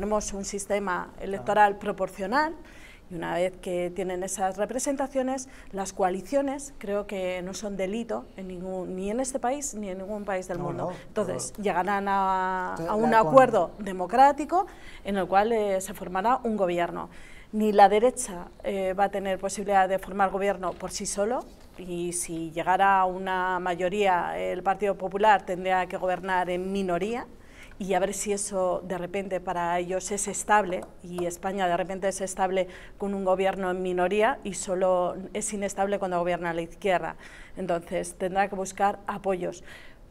Tenemos un sistema electoral proporcional y una vez que tienen esas representaciones, las coaliciones creo que no son delito en ningún, ni en este país ni en ningún país del mundo. Entonces llegarán a, un acuerdo democrático en el cual eh, se formará un gobierno. Ni la derecha eh, va a tener posibilidad de formar gobierno por sí solo, y si llegara una mayoría el Partido Popular tendría que gobernar en minoría, y a ver si eso de repente para ellos es estable y España de repente es estable con un gobierno en minoría y solo es inestable cuando gobierna la izquierda. Entonces tendrá que buscar apoyos.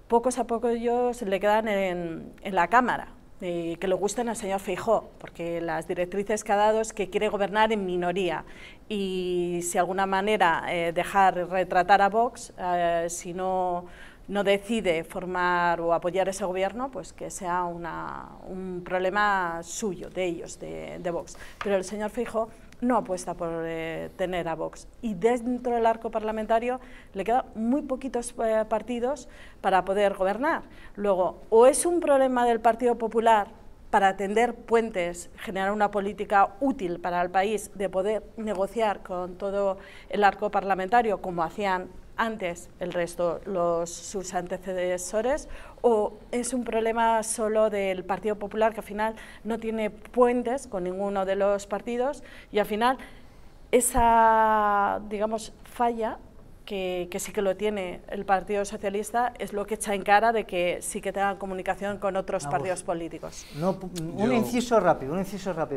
Pocos a ellos le quedan en, la Cámara, eh, que le gusten al señor Feijó, porque las directrices que ha dado es que quiere gobernar en minoría y si de alguna manera eh, dejar retratar a Vox, eh, si no no decide formar o apoyar ese gobierno, pues que sea un problema suyo, de ellos, de, Vox. Pero el señor Fijo no apuesta por eh, tener a Vox. Y dentro del arco parlamentario le quedan muy poquitos eh, partidos para poder gobernar. Luego, o es un problema del Partido Popular para tender puentes, generar una política útil para el país, de poder negociar con todo el arco parlamentario, como hacían antes el resto, los, sus antecesores, o es un problema solo del Partido Popular que al final no tiene puentes con ninguno de los partidos y al final esa, digamos, falla que, sí que lo tiene el Partido Socialista es lo que echa en cara de que sí que tengan comunicación con otros partidos políticos. un inciso rápido, un inciso rápido.